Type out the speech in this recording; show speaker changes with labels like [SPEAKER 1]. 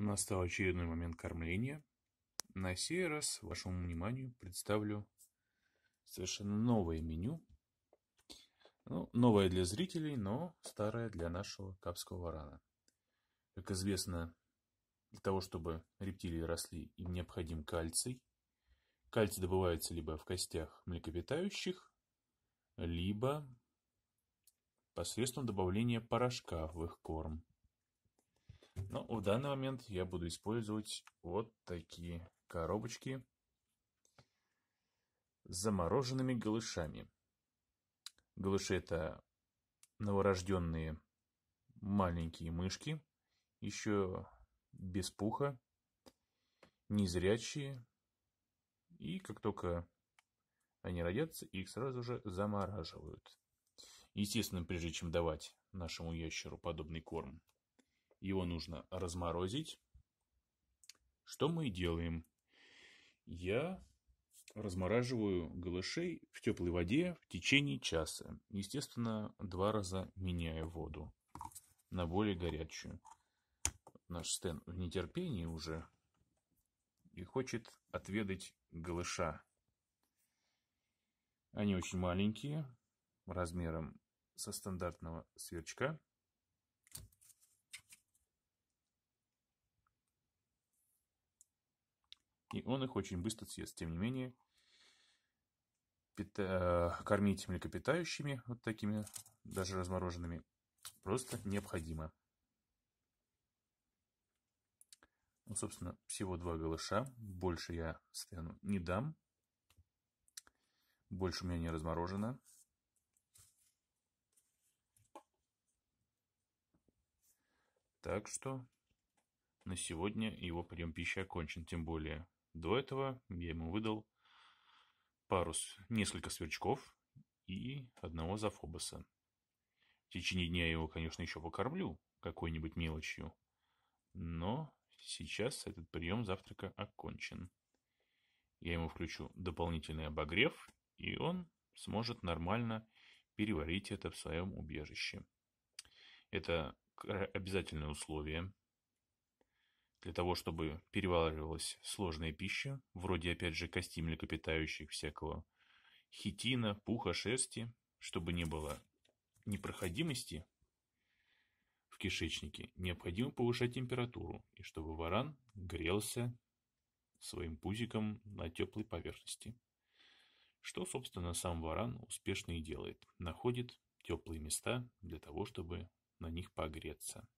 [SPEAKER 1] Настал очередной момент кормления. На сей раз вашему вниманию представлю совершенно новое меню. Ну, новое для зрителей, но старое для нашего капского варана. Как известно, для того, чтобы рептилии росли, им необходим кальций. Кальций добывается либо в костях млекопитающих, либо посредством добавления порошка в их корм. Но ну, в данный момент я буду использовать вот такие коробочки с замороженными голышами. Голыши это новорожденные маленькие мышки, еще без пуха, незрячие. И как только они родятся, их сразу же замораживают. Естественно, прежде чем давать нашему ящеру подобный корм, его нужно разморозить. Что мы и делаем. Я размораживаю голышей в теплой воде в течение часа. Естественно, два раза меняю воду на более горячую. Наш Стэн в нетерпении уже и хочет отведать голыша. Они очень маленькие, размером со стандартного сверчка. и он их очень быстро съест. Тем не менее, пита- э, кормить млекопитающими, вот такими, даже размороженными, просто необходимо. Ну, собственно, всего два голыша. Больше я Стэну не дам. Больше у меня не разморожено. Так что на сегодня его прием пищи окончен. Тем более до этого я ему выдал пару, несколько сверчков и одного зафобоса. В течение дня я его, конечно, еще покормлю какой-нибудь мелочью, но сейчас этот прием завтрака окончен. Я ему включу дополнительный обогрев, и он сможет нормально переварить это в своем убежище. Это обязательное условие для того, чтобы переваривалась сложная пища, вроде опять же костей млекопитающих всякого, хитина, пуха, шерсти, чтобы не было непроходимости в кишечнике, необходимо повышать температуру, и чтобы варан грелся своим пузиком на теплой поверхности. Что, собственно, сам варан успешно и делает. Находит теплые места для того, чтобы на них погреться.